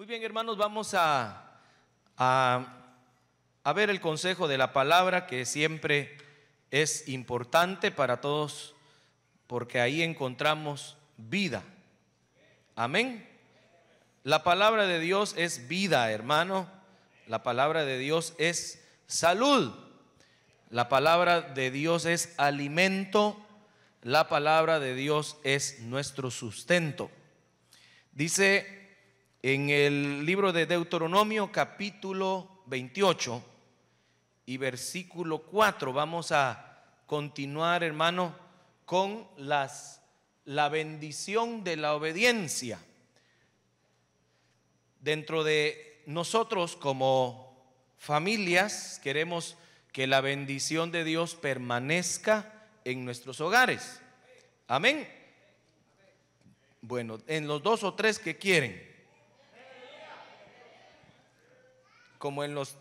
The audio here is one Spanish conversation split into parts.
Muy bien, hermanos, vamos a, a, ver el consejo de la palabra que siempre es importante para todos porque ahí encontramos vida. Amén. La palabra de Dios es vida, hermano. La palabra de Dios es salud. La palabra de Dios es alimento. La palabra de Dios es nuestro sustento. Dice en el libro de Deuteronomio capítulo 28 y versículo 4. Vamos a continuar, hermano, con las, la bendición de la obediencia. Dentro de nosotros como familias queremos que la bendición de Dios permanezca en nuestros hogares. Amén. Bueno, en los dos o tres que quieren. como en los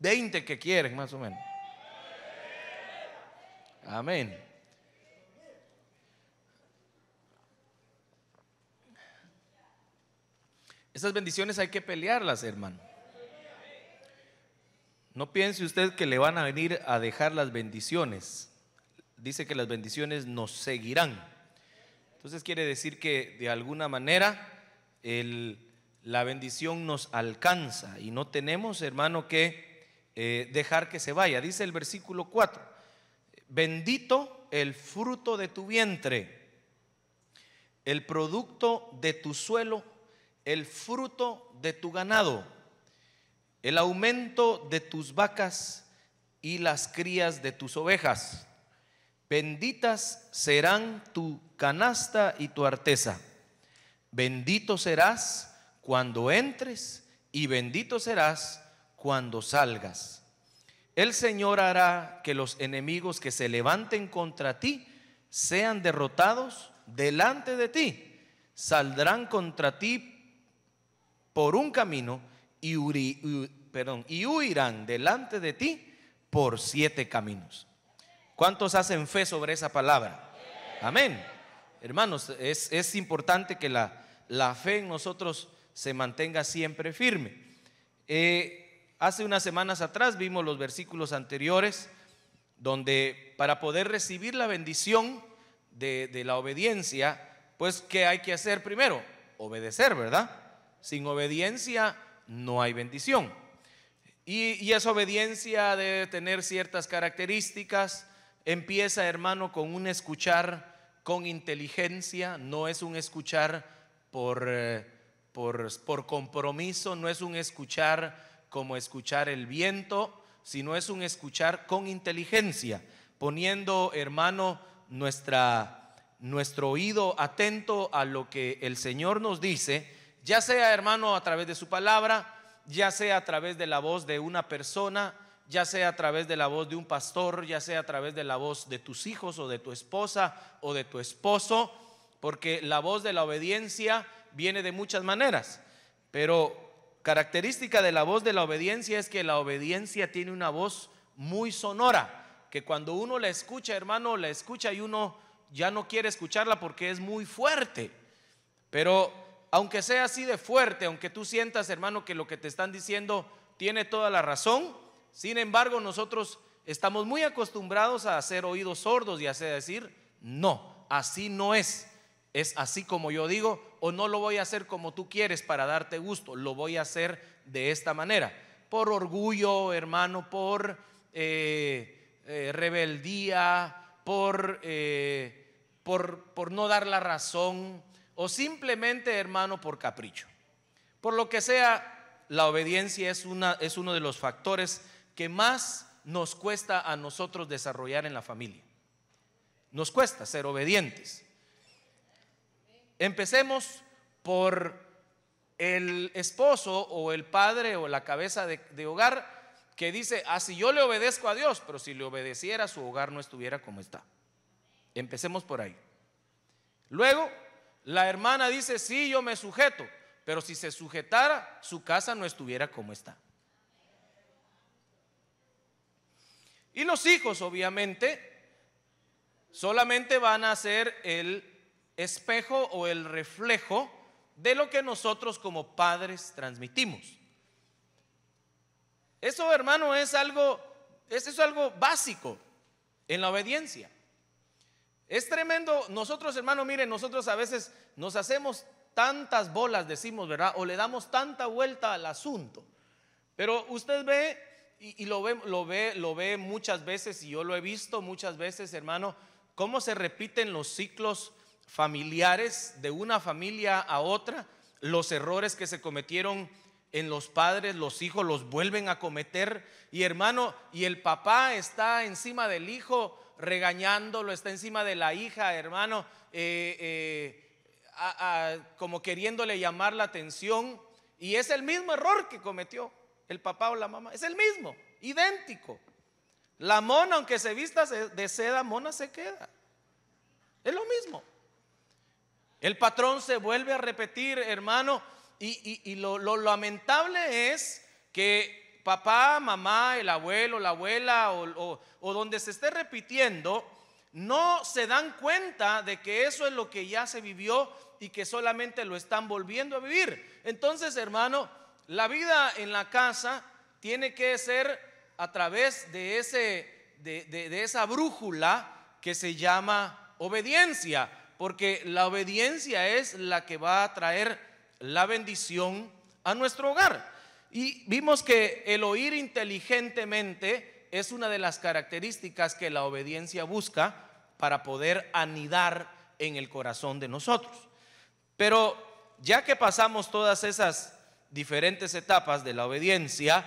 20 que quieren, más o menos. Amén. Esas bendiciones hay que pelearlas, hermano. No piense usted que le van a venir a dejar las bendiciones. Dice que las bendiciones nos seguirán. Entonces quiere decir que de alguna manera el, la bendición nos alcanza y no tenemos, hermano, que eh, dejar que se vaya. Dice el versículo 4, bendito el fruto de tu vientre, el producto de tu suelo, el fruto de tu ganado, el aumento de tus vacas y las crías de tus ovejas. Benditas serán tu canasta y tu artesa Bendito serás cuando entres y bendito serás cuando salgas. El Señor hará que los enemigos que se levanten contra ti sean derrotados delante de ti. Saldrán contra ti por un camino y, y huirán delante de ti por siete caminos. ¿Cuántos hacen fe sobre esa palabra? Amén. Hermanos, es, es importante que la, la fe en nosotros se mantenga siempre firme. Eh, hace unas semanas atrás vimos los versículos anteriores donde para poder recibir la bendición de, la obediencia, pues ¿qué hay que hacer primero? Obedecer, ¿verdad? Sin obediencia no hay bendición. Y, esa obediencia debe tener ciertas características. Empieza, hermano, con un escuchar con inteligencia, no es un escuchar por... Eh, por, compromiso, no es un escuchar como escuchar el viento, sino es un escuchar con inteligencia, poniendo, hermano, nuestra, nuestro oído atento a lo que el Señor nos dice, ya sea, hermano, a través de su palabra, ya sea a través de la voz de una persona, ya sea a través de la voz de un pastor, ya sea a través de la voz de tus hijos o de tu esposa o de tu esposo, porque la voz de la obediencia viene de muchas maneras, pero característica de la voz de la obediencia es que la obediencia tiene una voz muy sonora, que cuando uno la escucha, hermano, la escucha y uno ya no quiere escucharla porque es muy fuerte. Pero aunque sea así de fuerte, aunque tú sientas, hermano, que lo que te están diciendo tiene toda la razón, sin embargo, nosotros estamos muy acostumbrados a hacer oídos sordos y a decir, no, así no es es así como yo digo o no lo voy a hacer como tú quieres para darte gusto, lo voy a hacer de esta manera. Por orgullo, hermano, por eh, eh, rebeldía, por, eh, por, por no dar la razón o simplemente, hermano, por capricho. Por lo que sea, la obediencia es, una, es uno de los factores que más nos cuesta a nosotros desarrollar en la familia. Nos cuesta ser obedientes. Empecemos por el esposo o el padre o la cabeza de, hogar que dice, así ah, yo le obedezco a Dios, pero si le obedeciera su hogar no estuviera como está. Empecemos por ahí. Luego, la hermana dice, sí, yo me sujeto, pero si se sujetara, su casa no estuviera como está. Y los hijos, obviamente, solamente van a ser el espejo o el reflejo de lo que nosotros como padres transmitimos. Eso, hermano, es algo, es algo básico en la obediencia. Es tremendo, nosotros, hermano, miren, nosotros a veces nos hacemos tantas bolas, decimos, ¿verdad? O le damos tanta vuelta al asunto. Pero usted ve, y, y lo, ve, lo, ve, lo ve muchas veces, y yo lo he visto muchas veces, hermano, cómo se repiten los ciclos familiares de una familia a otra, los errores que se cometieron en los padres, los hijos los vuelven a cometer. Y hermano, y el papá está encima del hijo regañándolo, está encima de la hija, hermano, eh, eh, como queriéndole llamar la atención. Y es el mismo error que cometió el papá o la mamá, es el mismo, idéntico. La mona, aunque se vista de seda, mona se queda. Es lo mismo. El patrón se vuelve a repetir, hermano, y, lo, lamentable es que papá, mamá, el abuelo, la abuela o, donde se esté repitiendo, no se dan cuenta de que eso es lo que ya se vivió y que solamente lo están volviendo a vivir. Entonces, hermano, la vida en la casa tiene que ser a través de, ese, de esa brújula que se llama obediencia porque la obediencia es la que va a traer la bendición a nuestro hogar. Y vimos que el oír inteligentemente es una de las características que la obediencia busca para poder anidar en el corazón de nosotros. Pero ya que pasamos todas esas diferentes etapas de la obediencia,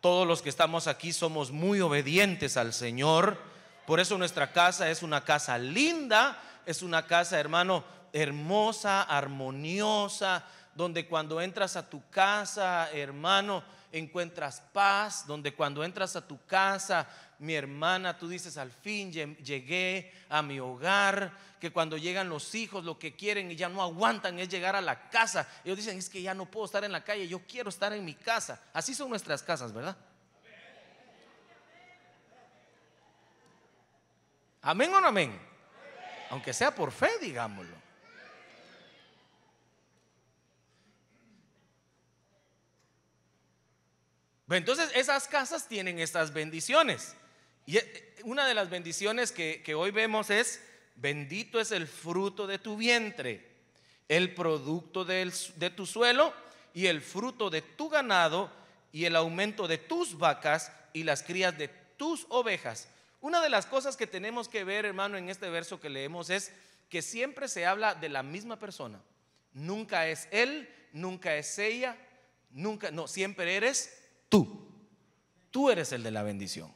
todos los que estamos aquí somos muy obedientes al Señor, por eso nuestra casa es una casa linda, es una casa, hermano, hermosa, armoniosa, donde cuando entras a tu casa, hermano, encuentras paz, donde cuando entras a tu casa, mi hermana, tú dices, al fin llegué a mi hogar, que cuando llegan los hijos lo que quieren y ya no aguantan es llegar a la casa. Ellos dicen, es que ya no puedo estar en la calle, yo quiero estar en mi casa. Así son nuestras casas, ¿verdad? Amén o no amén. Aunque sea por fe, digámoslo. Entonces esas casas tienen estas bendiciones. Y eh, una de las bendiciones que, hoy vemos es, bendito es el fruto de tu vientre, el producto de tu suelo y el fruto de tu ganado y el aumento de tus vacas y las crías de tus ovejas una de las cosas que tenemos que ver, hermano, en este verso que leemos es que siempre se habla de la misma persona. Nunca es él, nunca es ella, nunca, no, siempre eres tú. Tú eres el de la bendición.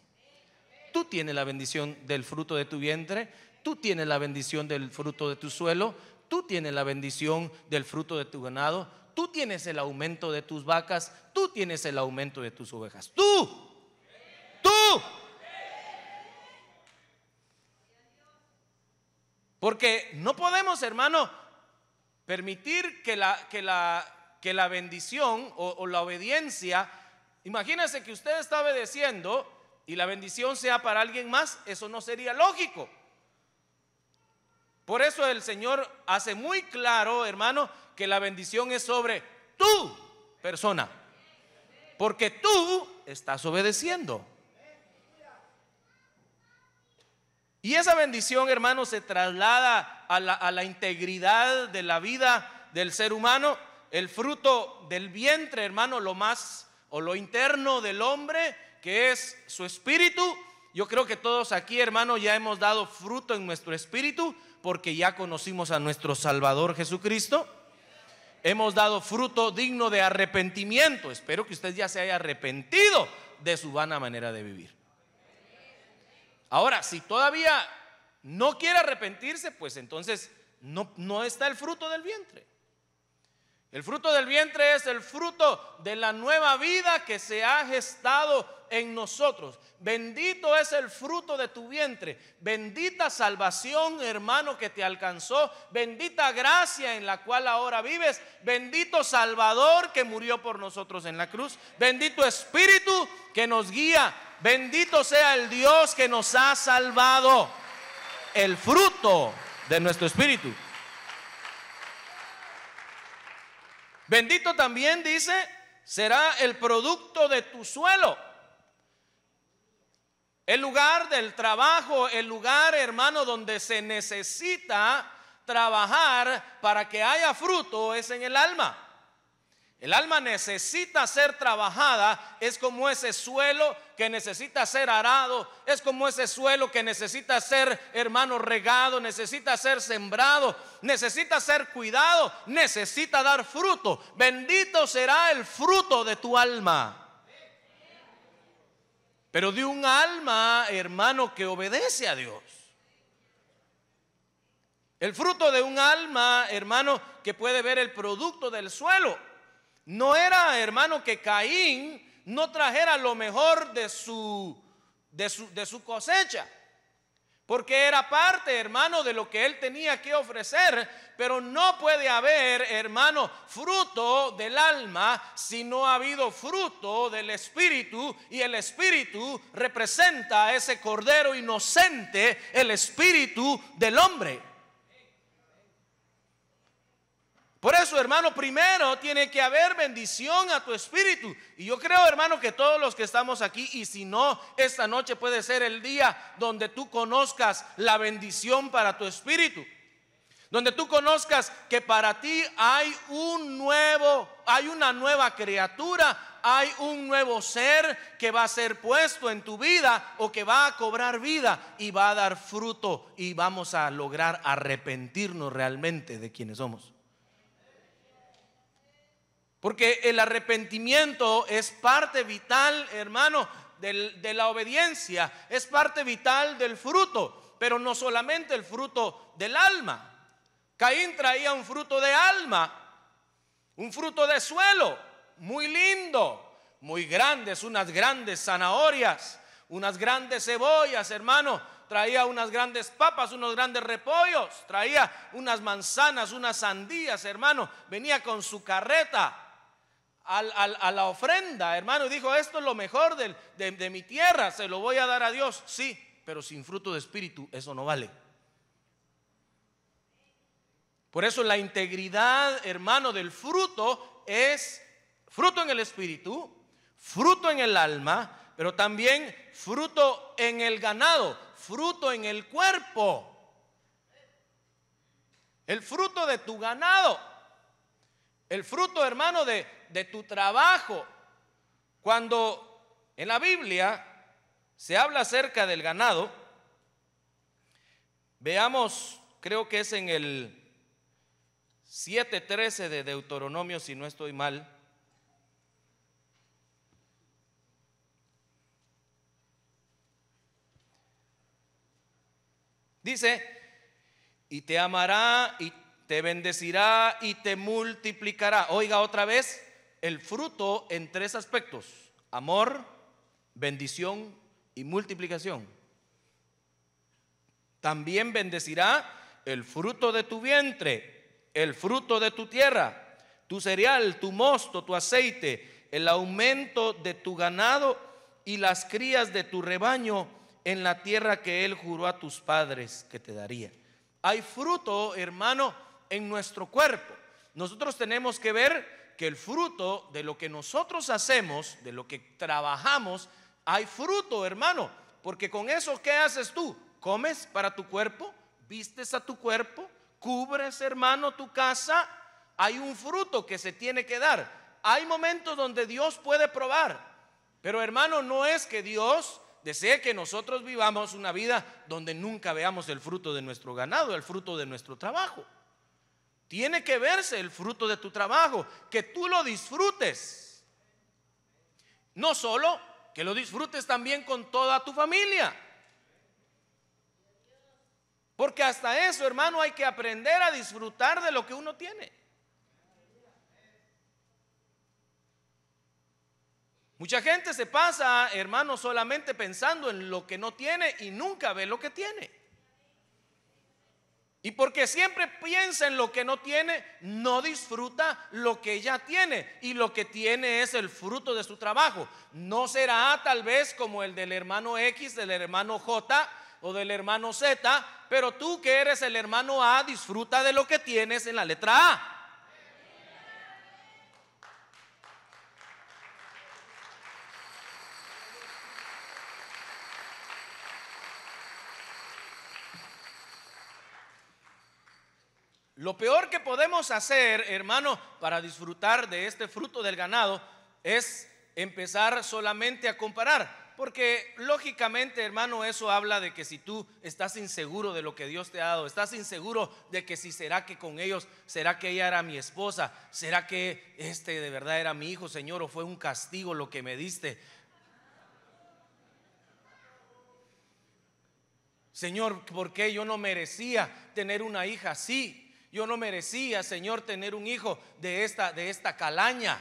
Tú tienes la bendición del fruto de tu vientre, tú tienes la bendición del fruto de tu suelo, tú tienes la bendición del fruto de tu ganado, tú tienes el aumento de tus vacas, tú tienes el aumento de tus ovejas. Tú, tú. Porque no podemos, hermano, permitir que la, que la, que la bendición o, la obediencia, Imagínese que usted está obedeciendo y la bendición sea para alguien más, eso no sería lógico. Por eso el Señor hace muy claro, hermano, que la bendición es sobre tu persona. Porque tú estás obedeciendo. Y esa bendición, hermano, se traslada a la, integridad de la vida del ser humano. El fruto del vientre, hermano, lo más o lo interno del hombre, que es su espíritu. Yo creo que todos aquí, hermano, ya hemos dado fruto en nuestro espíritu porque ya conocimos a nuestro Salvador Jesucristo. Hemos dado fruto digno de arrepentimiento. Espero que usted ya se haya arrepentido de su vana manera de vivir. Ahora, si todavía no quiere arrepentirse, pues entonces no, no está el fruto del vientre. El fruto del vientre es el fruto de la nueva vida que se ha gestado en nosotros. Bendito es el fruto de tu vientre. Bendita salvación, hermano, que te alcanzó. Bendita gracia en la cual ahora vives. Bendito Salvador que murió por nosotros en la cruz. Bendito Espíritu que nos guía Bendito sea el Dios que nos ha salvado. El fruto de nuestro espíritu. Bendito también dice, será el producto de tu suelo. El lugar del trabajo, el lugar, hermano, donde se necesita trabajar para que haya fruto es en el alma. El alma necesita ser trabajada, es como ese suelo que necesita ser arado, es como ese suelo que necesita ser, hermano, regado, necesita ser sembrado, necesita ser cuidado, necesita dar fruto. Bendito será el fruto de tu alma. Pero de un alma, hermano, que obedece a Dios. El fruto de un alma, hermano, que puede ver el producto del suelo no era, hermano, que Caín no trajera lo mejor de su, de su, de su cosecha. Porque era parte, hermano, de lo que él tenía que ofrecer. Pero no puede haber, hermano, fruto del alma si no ha habido fruto del Espíritu. Y el Espíritu representa a ese Cordero inocente, el Espíritu del hombre. Por eso, hermano, primero tiene que haber bendición a tu espíritu. Y yo creo, hermano, que todos los que estamos aquí, y si no, esta noche puede ser el día donde tú conozcas la bendición para tu espíritu. Donde tú conozcas que para ti hay un nuevo, hay una nueva criatura, hay un nuevo ser que va a ser puesto en tu vida o que va a cobrar vida y va a dar fruto y vamos a lograr arrepentirnos realmente de quienes somos. Porque el arrepentimiento es parte vital, hermano, de la obediencia, es parte vital del fruto, pero no solamente el fruto del alma. Caín traía un fruto de alma, un fruto de suelo, muy lindo, muy grandes, unas grandes zanahorias, unas grandes cebollas, hermano, traía unas grandes papas, unos grandes repollos, traía unas manzanas, unas sandías, hermano, venía con su carreta a la ofrenda, hermano, dijo, esto es lo mejor de mi tierra, se lo voy a dar a Dios, sí, pero sin fruto de espíritu, eso no vale. Por eso la integridad, hermano, del fruto es fruto en el espíritu, fruto en el alma, pero también fruto en el ganado, fruto en el cuerpo. El fruto de tu ganado. El fruto, hermano, de, de tu trabajo. Cuando en la Biblia se habla acerca del ganado, veamos, creo que es en el 7.13 de Deuteronomio, si no estoy mal. Dice, y te amará y te bendecirá y te multiplicará. Oiga otra vez, el fruto en tres aspectos, amor, bendición y multiplicación. También bendecirá el fruto de tu vientre, el fruto de tu tierra, tu cereal, tu mosto, tu aceite, el aumento de tu ganado y las crías de tu rebaño en la tierra que él juró a tus padres que te daría. Hay fruto, hermano, en nuestro cuerpo. Nosotros tenemos que ver que el fruto de lo que nosotros hacemos, de lo que trabajamos, hay fruto, hermano. Porque con eso, ¿qué haces tú? ¿Comes para tu cuerpo? ¿Vistes a tu cuerpo? ¿Cubres, hermano, tu casa? Hay un fruto que se tiene que dar. Hay momentos donde Dios puede probar. Pero hermano, no es que Dios desee que nosotros vivamos una vida donde nunca veamos el fruto de nuestro ganado, el fruto de nuestro trabajo. Tiene que verse el fruto de tu trabajo, que tú lo disfrutes. No solo, que lo disfrutes también con toda tu familia. Porque hasta eso, hermano, hay que aprender a disfrutar de lo que uno tiene. Mucha gente se pasa, hermano, solamente pensando en lo que no tiene y nunca ve lo que tiene. Y porque siempre piensa en lo que no tiene, no disfruta lo que ya tiene. Y lo que tiene es el fruto de su trabajo. No será tal vez como el del hermano X, del hermano J o del hermano Z, pero tú que eres el hermano A, disfruta de lo que tienes en la letra A. Lo peor que podemos hacer, hermano, para disfrutar de este fruto del ganado es empezar solamente a comparar. Porque lógicamente, hermano, eso habla de que si tú estás inseguro de lo que Dios te ha dado, estás inseguro de que si será que con ellos, será que ella era mi esposa, será que este de verdad era mi hijo, Señor, o fue un castigo lo que me diste. Señor, ¿por qué yo no merecía tener una hija así? Yo no merecía, Señor, tener un hijo de esta, de esta calaña.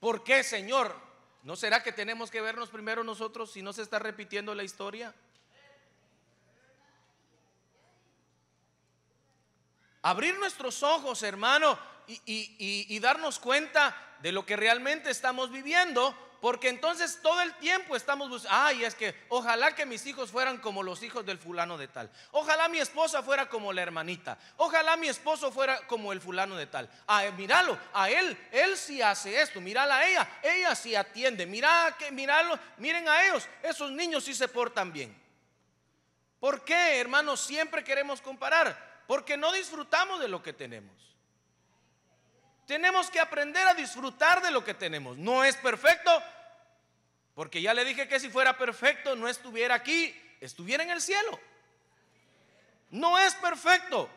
¿Por qué, Señor? ¿No será que tenemos que vernos primero nosotros si no se está repitiendo la historia? Abrir nuestros ojos, hermano, y, y darnos cuenta de lo que realmente estamos viviendo porque entonces todo el tiempo estamos buscando, ay, es que ojalá que mis hijos fueran como los hijos del fulano de tal. Ojalá mi esposa fuera como la hermanita. Ojalá mi esposo fuera como el fulano de tal. Ah, míralo, a él, él sí hace esto. Mírala a ella, ella sí atiende. Mira que, míralo, miren a ellos, esos niños sí se portan bien. ¿Por qué, hermanos, siempre queremos comparar? Porque no disfrutamos de lo que tenemos. Tenemos que aprender a disfrutar de lo que tenemos. No es perfecto, porque ya le dije que si fuera perfecto no estuviera aquí, estuviera en el cielo. No es perfecto.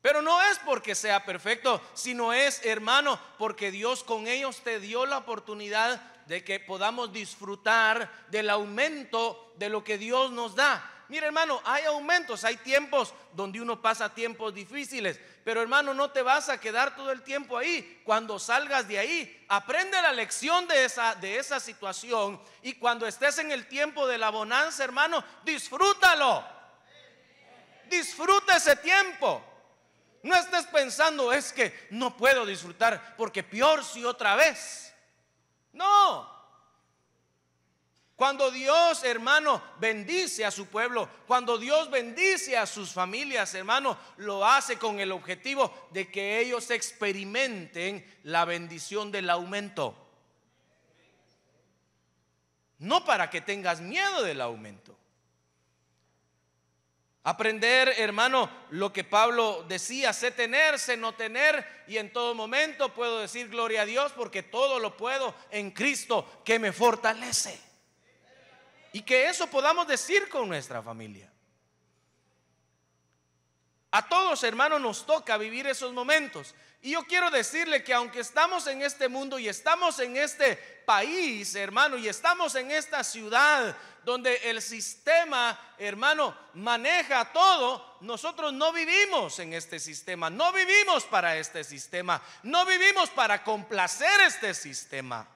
Pero no es porque sea perfecto, sino es, hermano, porque Dios con ellos te dio la oportunidad de que podamos disfrutar del aumento de lo que Dios nos da. Mira, hermano, hay aumentos, hay tiempos donde uno pasa tiempos difíciles, pero hermano, no te vas a quedar todo el tiempo ahí. Cuando salgas de ahí, aprende la lección de esa, de esa situación. Y cuando estés en el tiempo de la bonanza, hermano, disfrútalo. Disfruta ese tiempo. No estés pensando, es que no puedo disfrutar porque peor si otra vez. No, cuando Dios, hermano, bendice a su pueblo, cuando Dios bendice a sus familias, hermano, lo hace con el objetivo de que ellos experimenten la bendición del aumento. No para que tengas miedo del aumento. Aprender, hermano, lo que Pablo decía, sé tener, sé no tener, y en todo momento puedo decir gloria a Dios porque todo lo puedo en Cristo que me fortalece. Y que eso podamos decir con nuestra familia. A todos, hermanos, nos toca vivir esos momentos. Y yo quiero decirle que aunque estamos en este mundo y estamos en este país, hermano, y estamos en esta ciudad donde el sistema, hermano, maneja todo, nosotros no vivimos en este sistema, no vivimos para este sistema, no vivimos para complacer este sistema.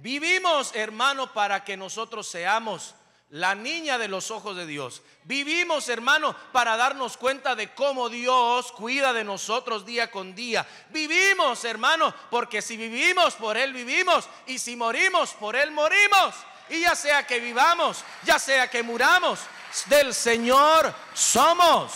Vivimos, hermano, para que nosotros seamos la niña de los ojos de Dios. Vivimos, hermano, para darnos cuenta de cómo Dios cuida de nosotros día con día. Vivimos, hermano, porque si vivimos, por Él vivimos. Y si morimos, por Él morimos. Y ya sea que vivamos, ya sea que muramos, del Señor somos.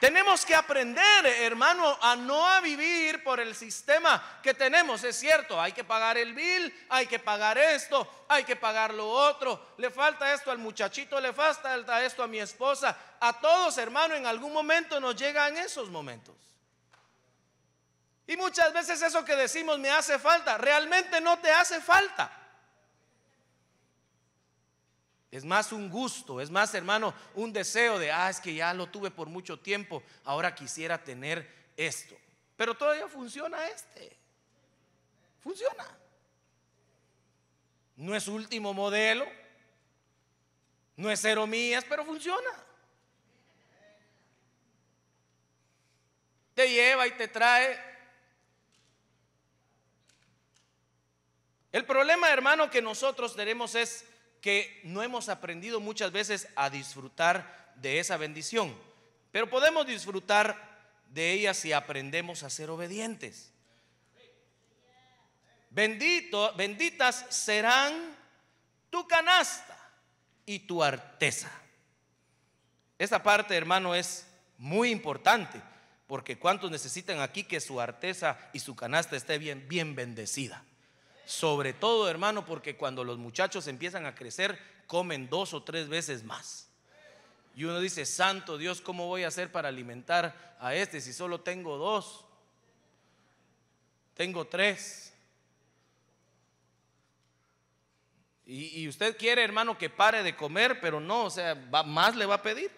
Tenemos que aprender, hermano, a no a vivir por el sistema que tenemos. Es cierto, hay que pagar el bill, hay que pagar esto, hay que pagar lo otro. Le falta esto al muchachito, le falta esto a mi esposa. A todos, hermano, en algún momento nos llegan esos momentos. Y muchas veces eso que decimos me hace falta, realmente no te hace falta. Es más un gusto, es más, hermano, un deseo de, ah, es que ya lo tuve por mucho tiempo, ahora quisiera tener esto. Pero todavía funciona este. Funciona. No es último modelo, no es cero pero funciona. Te lleva y te trae El problema, hermano, que nosotros tenemos es que no hemos aprendido muchas veces a disfrutar de esa bendición. Pero podemos disfrutar de ella si aprendemos a ser obedientes. Bendito, benditas serán tu canasta y tu arteza. Esta parte, hermano, es muy importante, porque cuántos necesitan aquí que su arteza y su canasta esté bien, bien bendecida sobre todo hermano, porque cuando los muchachos empiezan a crecer, comen dos o tres veces más. Y uno dice, Santo Dios, ¿cómo voy a hacer para alimentar a este si solo tengo dos? Tengo tres. Y, usted quiere, hermano, que pare de comer, pero no, o sea, más le va a pedir.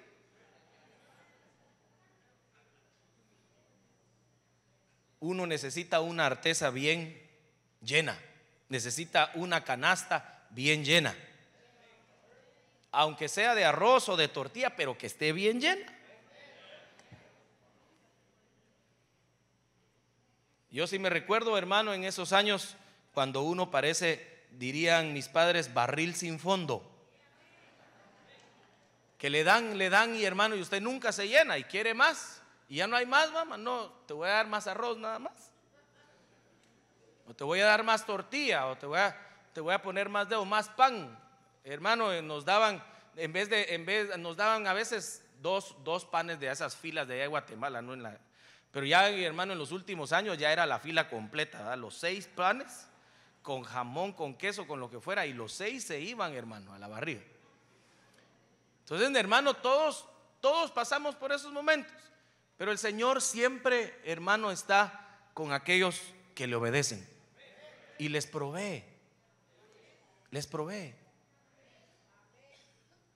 Uno necesita una artesa bien llena necesita una canasta bien llena. Aunque sea de arroz o de tortilla, pero que esté bien llena. Yo sí me recuerdo, hermano, en esos años, cuando uno parece, dirían mis padres, barril sin fondo. Que le dan, le dan y hermano, y usted nunca se llena y quiere más. Y ya no hay más, mamá, no, te voy a dar más arroz nada más te voy a dar más tortilla, o te voy a, te voy a poner más dedo, más pan. Hermano, eh, nos daban, en vez de, en vez, nos daban a veces dos, dos panes de esas filas de Guatemala, pero ya, hermano, en los últimos años ya era la fila completa, los seis panes con jamón, con queso, con lo que fuera, y los seis se iban, hermano, a la barriga. Entonces, hermano, todos, todos pasamos por esos momentos, pero el Señor siempre, hermano, está con aquellos que le obedecen y les provee. Les provee.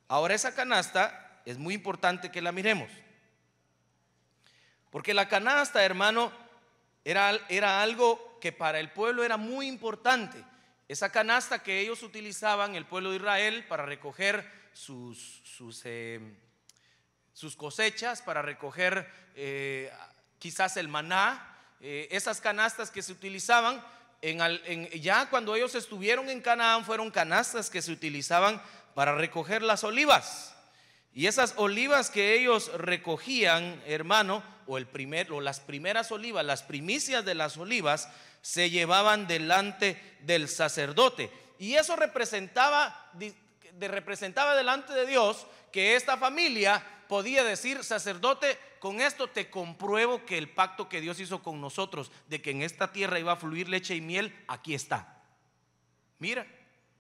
Ahora esa canasta es muy importante que la miremos. Porque la canasta, hermano, era, era algo que para el pueblo era muy importante. Esa canasta que ellos utilizaban, el pueblo de Israel, para recoger sus, sus, eh, sus cosechas, para recoger eh, quizás el maná, eh, esas canastas que se utilizaban ya cuando ellos estuvieron en Canaán fueron canastas que se utilizaban para recoger las olivas. Y esas olivas que ellos recogían, hermano, o, el primer, o las primeras olivas, las primicias de las olivas, se llevaban delante del sacerdote. Y eso representaba, representaba delante de Dios que esta familia podía decir, sacerdote, con esto te compruebo que el pacto que Dios hizo con nosotros, de que en esta tierra iba a fluir leche y miel, aquí está. Mira,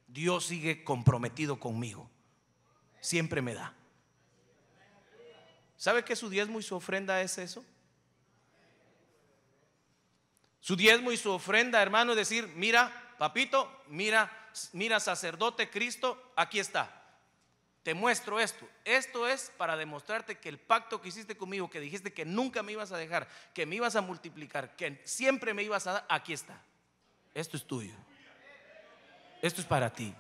Dios sigue comprometido conmigo. Siempre me da. ¿Sabe que su diezmo y su ofrenda es eso? Su diezmo y su ofrenda, hermano, es decir, mira, papito, mira, mira, sacerdote Cristo, aquí está te muestro esto. Esto es para demostrarte que el pacto que hiciste conmigo, que dijiste que nunca me ibas a dejar, que me ibas a multiplicar, que siempre me ibas a dar, aquí está. Esto es tuyo. Esto es para ti.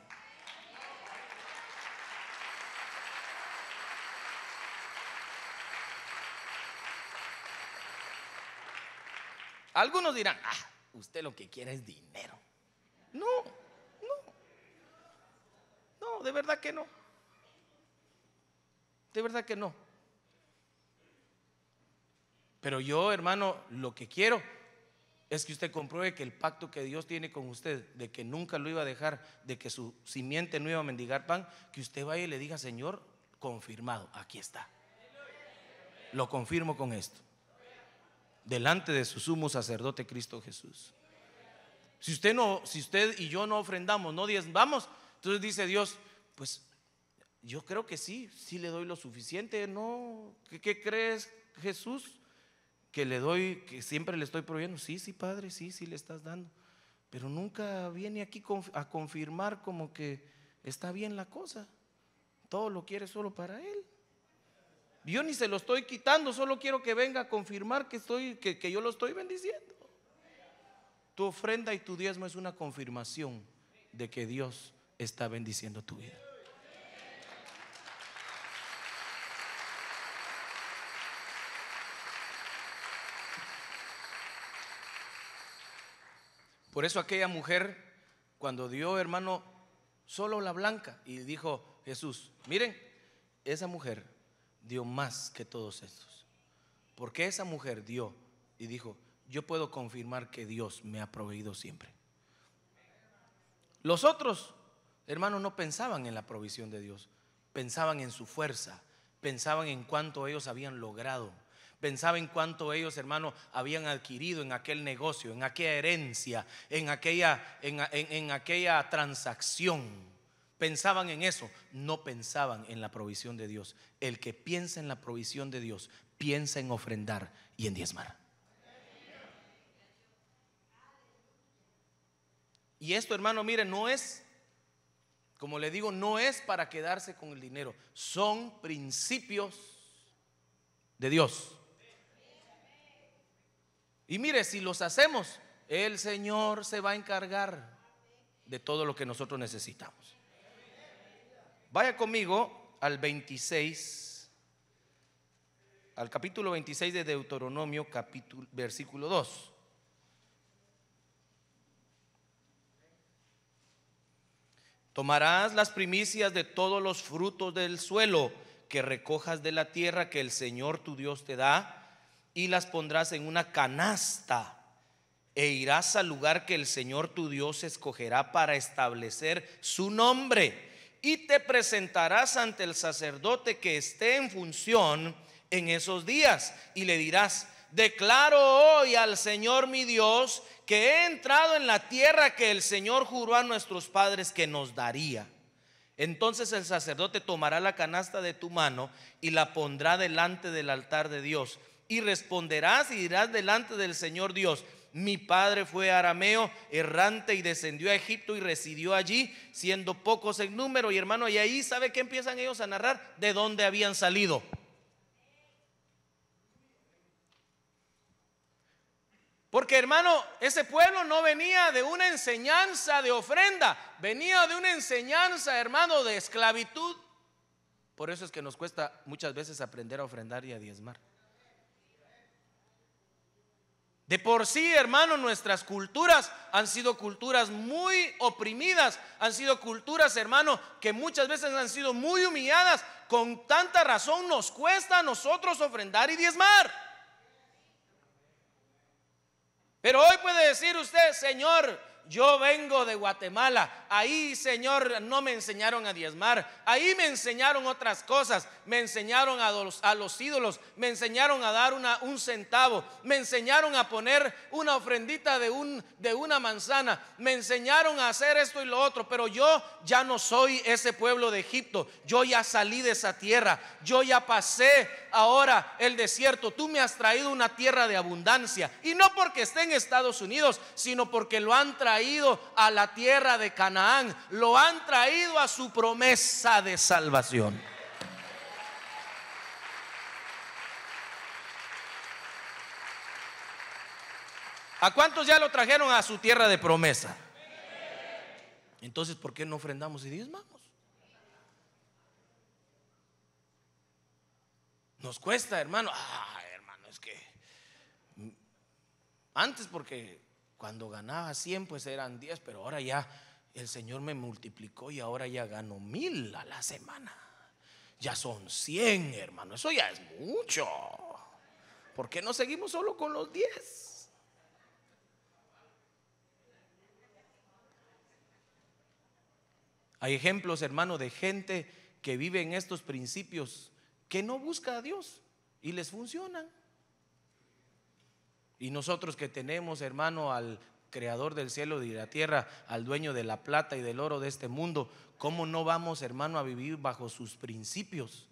Algunos dirán, ah, usted lo que quiere es dinero. No, no. No, de verdad que no de verdad que no. Pero yo, hermano, lo que quiero es que usted compruebe que el pacto que Dios tiene con usted, de que nunca lo iba a dejar, de que su simiente no iba a mendigar pan, que usted vaya y le diga, Señor, confirmado, aquí está. Lo confirmo con esto. Delante de su sumo sacerdote Cristo Jesús. Si usted no, si usted y yo no ofrendamos, no vamos entonces dice Dios, pues yo creo que sí, sí le doy lo suficiente. No, ¿qué, crees, Jesús? Que le doy, que siempre le estoy proveyendo. Sí, sí, Padre, sí, sí le estás dando. Pero nunca viene aquí a confirmar como que está bien la cosa. Todo lo quiere solo para Él. Yo ni se lo estoy quitando, solo quiero que venga a confirmar que, estoy, que yo lo estoy bendiciendo. Tu ofrenda y tu diezmo es una confirmación de que Dios está bendiciendo tu vida. Por eso aquella mujer, cuando dio, hermano, solo la blanca, y dijo Jesús, miren, esa mujer dio más que todos estos. Porque esa mujer dio y dijo, yo puedo confirmar que Dios me ha proveído siempre. Los otros, hermanos, no pensaban en la provisión de Dios, pensaban en su fuerza, pensaban en cuánto ellos habían logrado. Pensaba en cuánto ellos, hermano, habían adquirido en aquel negocio, en aquella herencia, en aquella, en aquella transacción. Pensaban en eso, no pensaban en la provisión de Dios. El que piensa en la provisión de Dios, piensa en ofrendar y en diezmar. Y esto, hermano, mire, no es, como le digo, no es para quedarse con el dinero. Son principios de Dios. Y mire, si los hacemos, el Señor se va a encargar de todo lo que nosotros necesitamos. Vaya conmigo al 26, al capítulo 26 de Deuteronomio, capítulo, versículo 2. Tomarás las primicias de todos los frutos del suelo que recojas de la tierra que el Señor tu Dios te da y las pondrás en una canasta e irás al lugar que el Señor tu Dios escogerá para establecer su nombre y te presentarás ante el sacerdote que esté en función en esos días y le dirás, declaro hoy al Señor mi Dios que he entrado en la tierra que el Señor juró a nuestros padres que nos daría. Entonces el sacerdote tomará la canasta de tu mano y la pondrá delante del altar de Dios y responderás y dirás delante del Señor Dios. Mi padre fue arameo, errante, y descendió a Egipto y residió allí, siendo pocos en número. Y hermano, y ahí sabe que empiezan ellos a narrar de dónde habían salido. Porque hermano, ese pueblo no venía de una enseñanza de ofrenda, venía de una enseñanza, hermano, de esclavitud. Por eso es que nos cuesta muchas veces aprender a ofrendar y a diezmar. De por sí, hermano, nuestras culturas han sido culturas muy oprimidas, han sido culturas, hermano, que muchas veces han sido muy humilladas. Con tanta razón nos cuesta a nosotros ofrendar y diezmar. Pero hoy puede decir usted, Señor, yo vengo de Guatemala. Ahí, Señor, no me enseñaron a diezmar. Ahí me enseñaron otras cosas. Me enseñaron a los, a los ídolos. Me enseñaron a dar un centavo. Me enseñaron a poner una ofrendita de, un, de una manzana. Me enseñaron a hacer esto y lo otro. Pero yo ya no soy ese pueblo de Egipto. Yo ya salí de esa tierra. Yo ya pasé ahora el desierto. Tú me has traído una tierra de abundancia. Y no porque esté en Estados Unidos, sino porque lo han traído a la tierra de Canaán, lo han traído a su promesa de salvación. ¿A cuántos ya lo trajeron a su tierra de promesa? Entonces, ¿por qué no ofrendamos y diezmamos? Nos cuesta, hermano. Ah, hermano, es que antes porque cuando ganaba 100, pues eran 10, pero ahora ya el Señor me multiplicó y ahora ya gano mil a la semana. Ya son 100, hermano. Eso ya es mucho. ¿Por qué no seguimos solo con los 10? Hay ejemplos, hermano, de gente que vive en estos principios que no busca a Dios y les funcionan. Y nosotros que tenemos, hermano, al creador del cielo y de la tierra, al dueño de la plata y del oro de este mundo, ¿cómo no vamos, hermano, a vivir bajo sus principios?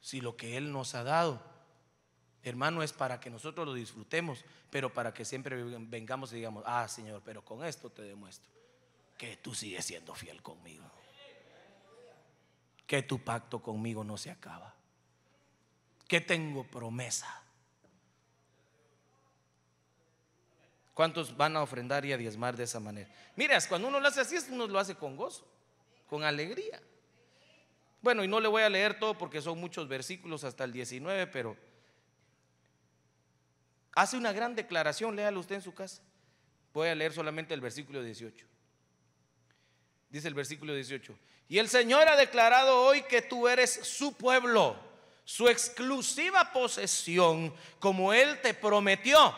Si lo que Él nos ha dado, hermano, es para que nosotros lo disfrutemos, pero para que siempre vengamos y digamos, ah, Señor, pero con esto te demuestro que tú sigues siendo fiel conmigo, que tu pacto conmigo no se acaba, que tengo promesa ¿Cuántos van a ofrendar y a diezmar de esa manera? Miras, cuando uno lo hace así, uno lo hace con gozo, con alegría. Bueno, y no le voy a leer todo porque son muchos versículos hasta el 19, pero hace una gran declaración, léalo usted en su casa. Voy a leer solamente el versículo 18. Dice el versículo 18. Y el Señor ha declarado hoy que tú eres su pueblo, su exclusiva posesión, como Él te prometió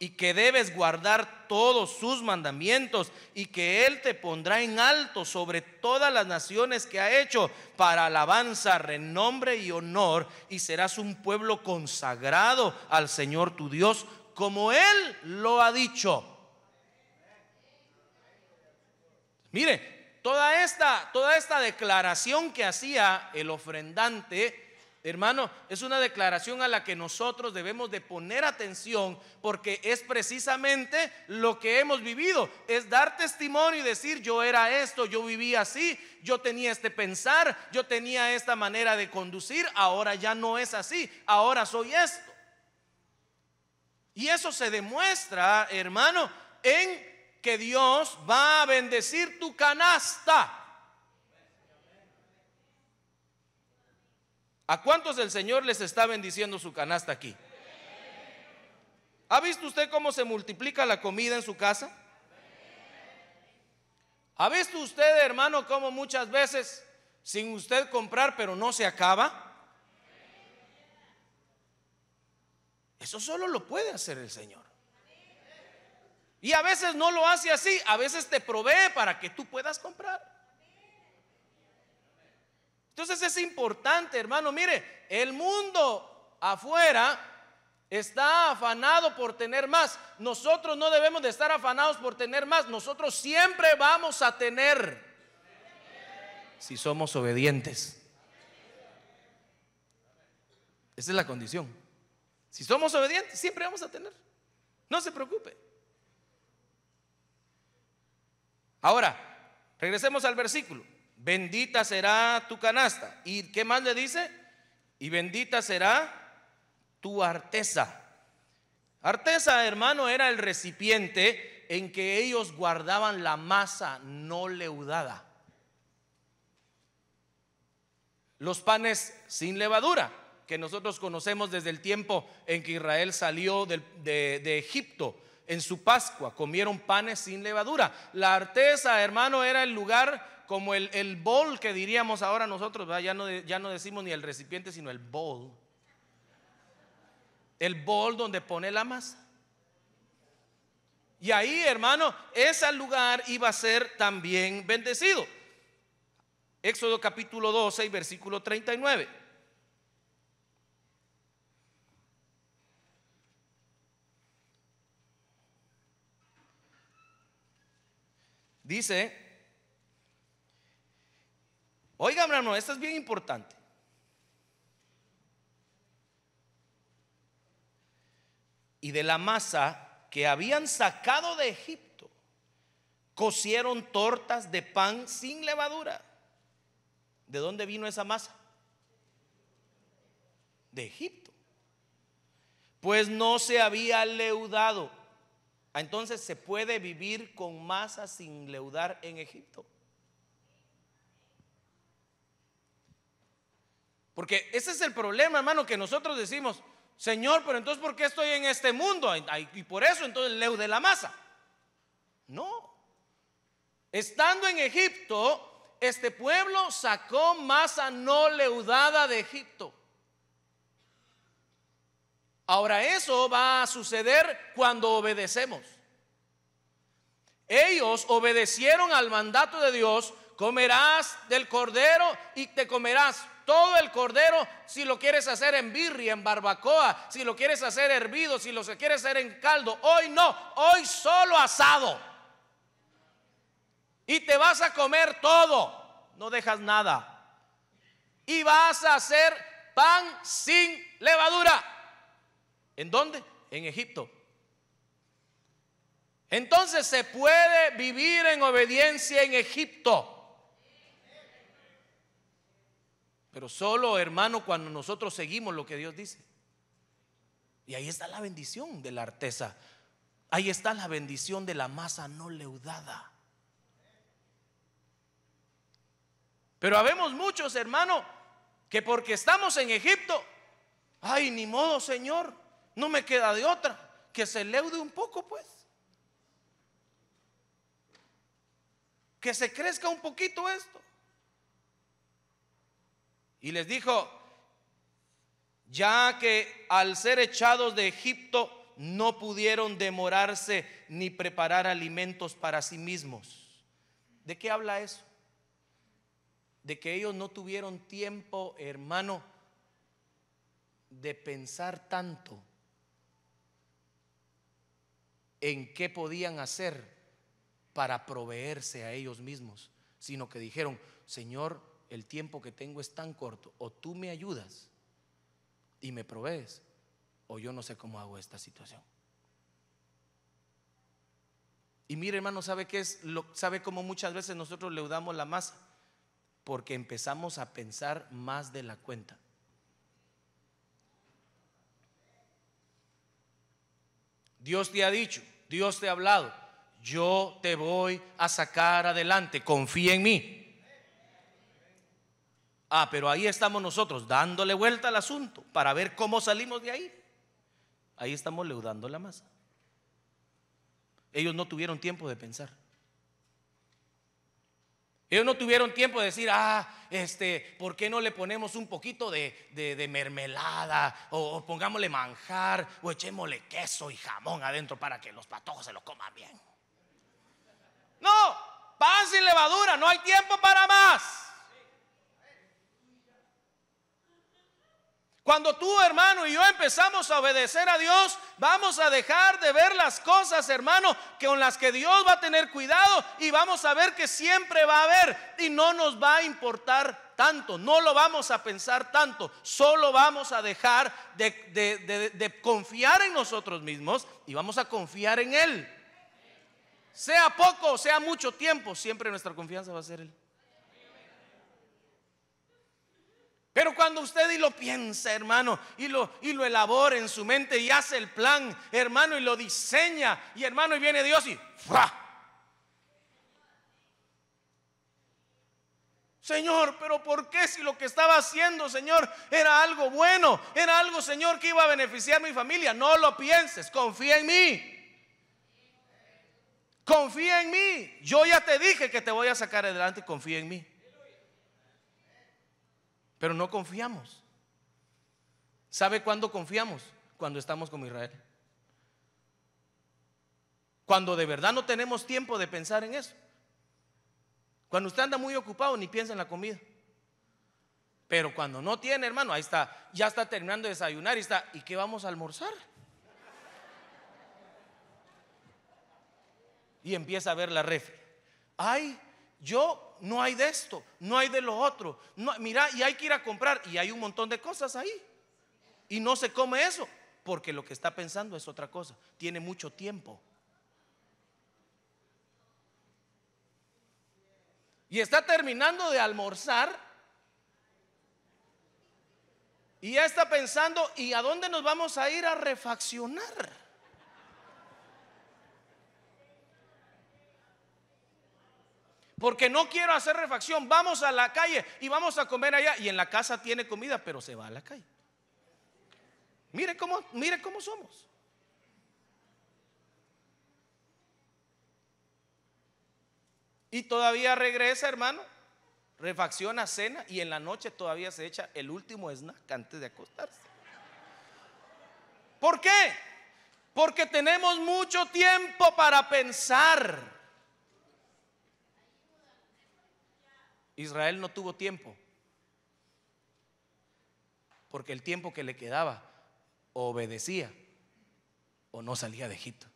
y que debes guardar todos sus mandamientos y que Él te pondrá en alto sobre todas las naciones que ha hecho para alabanza, renombre y honor y serás un pueblo consagrado al Señor tu Dios como Él lo ha dicho. Mire, toda esta, toda esta declaración que hacía el ofrendante Hermano, es una declaración a la que nosotros debemos de poner atención porque es precisamente lo que hemos vivido. Es dar testimonio y decir, yo era esto, yo vivía así, yo tenía este pensar, yo tenía esta manera de conducir, ahora ya no es así, ahora soy esto. Y eso se demuestra, hermano, en que Dios va a bendecir tu canasta. ¿A cuántos el Señor les está bendiciendo su canasta aquí? ¿Ha visto usted cómo se multiplica la comida en su casa? ¿Ha visto usted, hermano, cómo muchas veces sin usted comprar, pero no se acaba? Eso solo lo puede hacer el Señor. Y a veces no lo hace así, a veces te provee para que tú puedas comprar. Entonces es importante, hermano, mire, el mundo afuera está afanado por tener más. Nosotros no debemos de estar afanados por tener más. Nosotros siempre vamos a tener si somos obedientes. Esa es la condición. Si somos obedientes, siempre vamos a tener. No se preocupe. Ahora, regresemos al versículo bendita será tu canasta. ¿Y qué más le dice? Y bendita será tu artesa. Artesa, hermano, era el recipiente en que ellos guardaban la masa no leudada. Los panes sin levadura, que nosotros conocemos desde el tiempo en que Israel salió de, Egipto en su Pascua, comieron panes sin levadura. La artesa, hermano, era el lugar como el, bol que diríamos ahora nosotros, ya no, ya no decimos ni el recipiente, sino el bol. El bol donde pone la masa. Y ahí, hermano, ese lugar iba a ser también bendecido. Éxodo capítulo 12 y versículo 39. Dice, Oiga, hermano, esto es bien importante. Y de la masa que habían sacado de Egipto, cocieron tortas de pan sin levadura. ¿De dónde vino esa masa? De Egipto. Pues no se había leudado. Ah, entonces se puede vivir con masa sin leudar en Egipto. Porque ese es el problema, hermano, que nosotros decimos, Señor, pero entonces ¿por qué estoy en este mundo? Y por eso entonces leude la masa. No. Estando en Egipto, este pueblo sacó masa no leudada de Egipto. Ahora eso va a suceder cuando obedecemos. Ellos obedecieron al mandato de Dios, comerás del cordero y te comerás todo el cordero, si lo quieres hacer en birria, en barbacoa, si lo quieres hacer hervido, si lo quieres hacer en caldo, hoy no, hoy solo asado. Y te vas a comer todo, no dejas nada. Y vas a hacer pan sin levadura. ¿En dónde? En Egipto. Entonces se puede vivir en obediencia en Egipto. Pero solo, hermano, cuando nosotros seguimos lo que Dios dice. Y ahí está la bendición de la artesa. Ahí está la bendición de la masa no leudada. Pero habemos muchos, hermano, que porque estamos en Egipto, ay, ni modo, Señor, no me queda de otra, que se leude un poco, pues. Que se crezca un poquito esto. Y les dijo, ya que al ser echados de Egipto no pudieron demorarse ni preparar alimentos para sí mismos. ¿De qué habla eso? De que ellos no tuvieron tiempo, hermano, de pensar tanto en qué podían hacer para proveerse a ellos mismos, sino que dijeron, Señor, el tiempo que tengo es tan corto, o tú me ayudas y me provees, o yo no sé cómo hago esta situación. Y mire, hermano, ¿sabe que es? Lo, ¿Sabe cómo muchas veces nosotros leudamos la masa? Porque empezamos a pensar más de la cuenta. Dios te ha dicho, Dios te ha hablado, yo te voy a sacar adelante, confía en mí. Ah, pero ahí estamos nosotros dándole vuelta al asunto para ver cómo salimos de ahí. Ahí estamos leudando la masa. Ellos no tuvieron tiempo de pensar. Ellos no tuvieron tiempo de decir, ah, este, ¿por qué no le ponemos un poquito de, mermelada? O, o, pongámosle manjar, o echémosle queso y jamón adentro para que los patojos se lo coman bien. No, pan sin levadura, no hay tiempo para más. Cuando tú, hermano, y yo empezamos a obedecer a Dios, vamos a dejar de ver las cosas, hermano, con las que Dios va a tener cuidado y vamos a ver que siempre va a haber y no nos va a importar tanto, no lo vamos a pensar tanto, solo vamos a dejar de, de confiar en nosotros mismos y vamos a confiar en Él. Sea poco o sea mucho tiempo, siempre nuestra confianza va a ser Él. Pero cuando usted y lo piensa, hermano, y lo, y lo elabora en su mente y hace el plan, hermano, y lo diseña, y hermano, y viene Dios y ¡Fua! Señor, pero ¿por qué si lo que estaba haciendo, Señor, era algo bueno? Era algo, Señor, que iba a beneficiar mi familia. No lo pienses, confía en mí. Confía en mí. Yo ya te dije que te voy a sacar adelante, confía en mí. Pero no confiamos. ¿Sabe cuándo confiamos? Cuando estamos con Israel. Cuando de verdad no tenemos tiempo de pensar en eso. Cuando usted anda muy ocupado ni piensa en la comida. Pero cuando no tiene, hermano, ahí está, ya está terminando de desayunar y está, ¿y qué vamos a almorzar? Y empieza a ver la ref. Ay, yo no hay de esto, no hay de lo otro. No, mira, y hay que ir a comprar y hay un montón de cosas ahí. Y no se come eso, porque lo que está pensando es otra cosa. Tiene mucho tiempo. Y está terminando de almorzar. Y ya está pensando, ¿y a dónde nos vamos a ir a refaccionar? porque no quiero hacer refacción, vamos a la calle y vamos a comer allá. Y en la casa tiene comida, pero se va a la calle. Mire cómo, mire cómo somos. Y todavía regresa, hermano, refacciona cena y en la noche todavía se echa el último snack antes de acostarse. ¿Por qué? Porque tenemos mucho tiempo para pensar. Israel no tuvo tiempo, porque el tiempo que le quedaba obedecía o no salía de Egipto.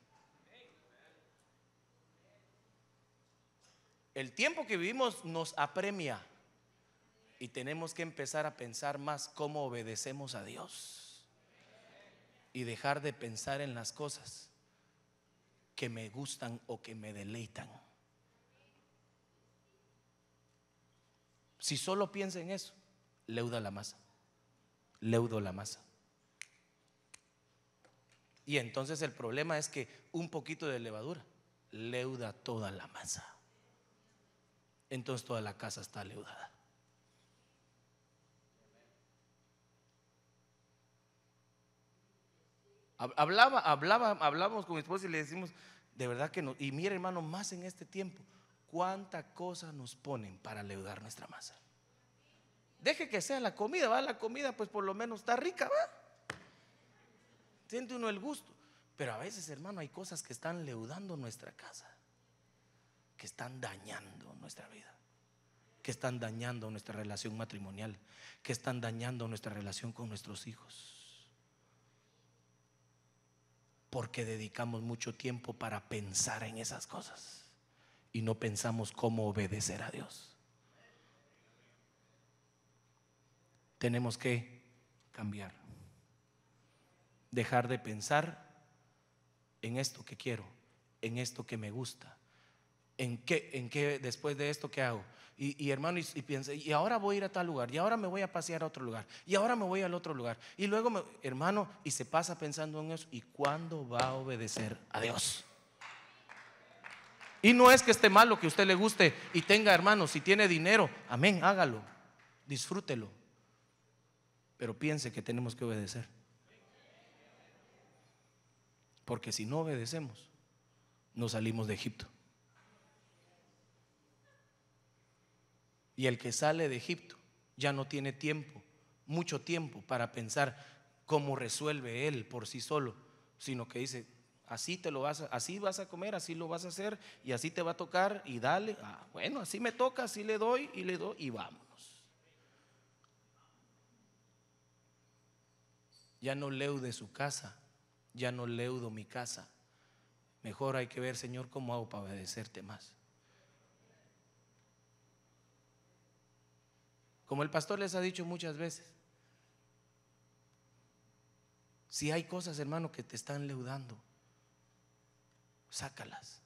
El tiempo que vivimos nos apremia y tenemos que empezar a pensar más cómo obedecemos a Dios y dejar de pensar en las cosas que me gustan o que me deleitan. Si solo piensa en eso, leuda la masa. Leudo la masa. Y entonces el problema es que un poquito de levadura leuda toda la masa. Entonces toda la casa está leudada. Hablaba, hablaba, hablamos con mi esposa y le decimos, de verdad que no. Y mire, hermano, más en este tiempo cuánta cosa nos ponen para leudar nuestra masa. Deje que sea la comida, va la comida, pues por lo menos está rica, va. Siente uno el gusto. Pero a veces, hermano, hay cosas que están leudando nuestra casa, que están dañando nuestra vida, que están dañando nuestra relación matrimonial, que están dañando nuestra relación con nuestros hijos porque dedicamos mucho tiempo para pensar en esas cosas y no pensamos cómo obedecer a Dios. Tenemos que cambiar. Dejar de pensar en esto que quiero, en esto que me gusta, en qué, en qué después de esto que hago. Y, hermano, y, piensa, y ahora voy a ir a tal lugar, y ahora me voy a pasear a otro lugar, y ahora me voy al otro lugar. Y luego, hermano, y se pasa pensando en eso, ¿y cuándo va a obedecer a Dios? Y no es que esté malo que usted le guste y tenga hermanos, si tiene dinero, amén, hágalo, disfrútelo. Pero piense que tenemos que obedecer. Porque si no obedecemos, no salimos de Egipto. Y el que sale de Egipto ya no tiene tiempo, mucho tiempo para pensar cómo resuelve él por sí solo, sino que dice, Así te lo vas a, así vas a comer, así lo vas a hacer y así te va a tocar y dale. Ah, bueno, así me toca, así le doy y le doy y vámonos. Ya no leude su casa, ya no leudo mi casa. Mejor hay que ver, Señor, cómo hago para obedecerte más. Como el pastor les ha dicho muchas veces, si hay cosas, hermano, que te están leudando, sácalas.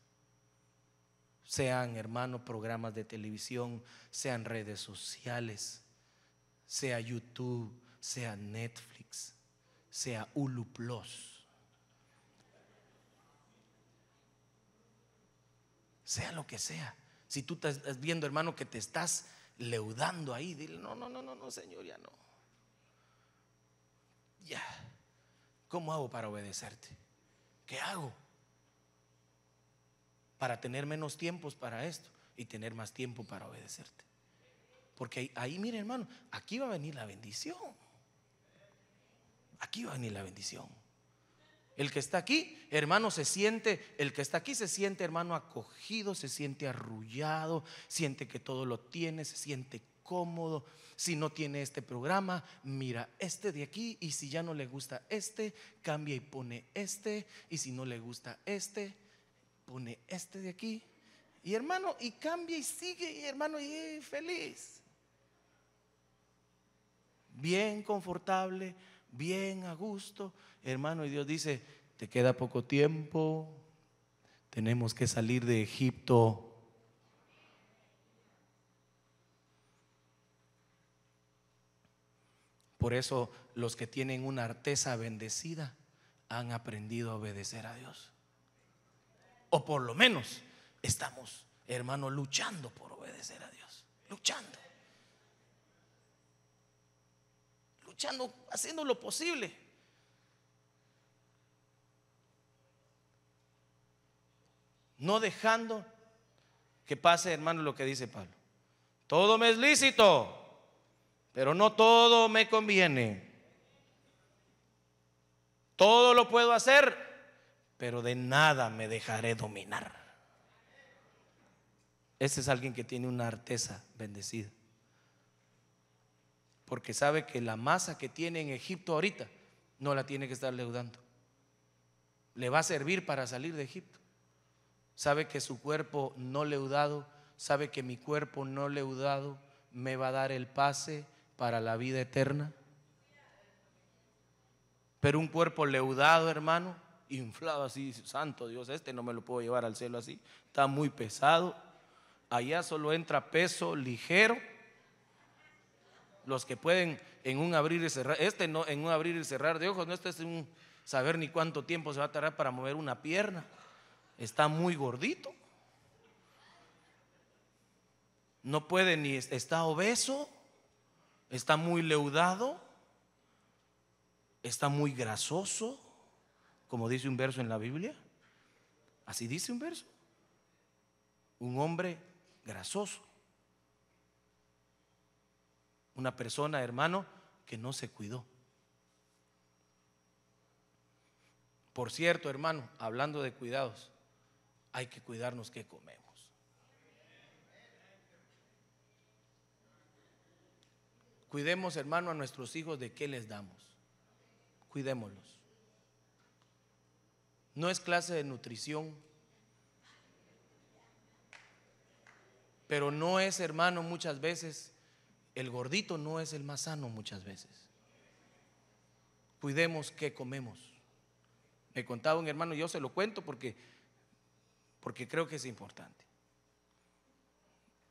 Sean, hermano, programas de televisión, sean redes sociales, sea YouTube, sea Netflix, sea Hulu Plus. Sea lo que sea. Si tú estás viendo, hermano, que te estás leudando ahí, dile, no, no, no, no, no, Señor, ya no. Ya. ¿Cómo hago para obedecerte? ¿Qué hago? para tener menos tiempos para esto y tener más tiempo para obedecerte. Porque ahí, mire hermano, aquí va a venir la bendición. Aquí va a venir la bendición. El que está aquí, hermano, se siente, el que está aquí se siente, hermano, acogido, se siente arrullado, siente que todo lo tiene, se siente cómodo. Si no tiene este programa, mira este de aquí y si ya no le gusta este, cambia y pone este y si no le gusta este, pone este de aquí. Y hermano, y cambia y sigue, y hermano, y feliz. Bien confortable, bien a gusto. Hermano, y Dios dice, te queda poco tiempo, tenemos que salir de Egipto. Por eso los que tienen una arteza bendecida han aprendido a obedecer a Dios o por lo menos estamos, hermano, luchando por obedecer a Dios, luchando. Luchando, haciendo lo posible. No dejando que pase, hermano, lo que dice Pablo. Todo me es lícito, pero no todo me conviene. Todo lo puedo hacer, pero de nada me dejaré dominar. Ese es alguien que tiene una arteza bendecida. Porque sabe que la masa que tiene en Egipto ahorita no la tiene que estar leudando. Le va a servir para salir de Egipto. Sabe que su cuerpo no leudado, sabe que mi cuerpo no leudado me va a dar el pase para la vida eterna. Pero un cuerpo leudado, hermano, inflado así, santo Dios, este no me lo puedo llevar al cielo así, está muy pesado. Allá solo entra peso ligero. Los que pueden en un abrir y cerrar, este no, en un abrir y cerrar de ojos, no este es un saber ni cuánto tiempo se va a tardar para mover una pierna. Está muy gordito. No puede ni está obeso, está muy leudado, está muy grasoso como dice un verso en la Biblia. Así dice un verso. Un hombre grasoso. Una persona, hermano, que no se cuidó. Por cierto, hermano, hablando de cuidados, hay que cuidarnos que comemos. Cuidemos, hermano, a nuestros hijos de qué les damos. Cuidémoslos. No es clase de nutrición. Pero no es, hermano, muchas veces, el gordito no es el más sano muchas veces. Cuidemos qué comemos. Me contaba un hermano, yo se lo cuento porque, porque creo que es importante.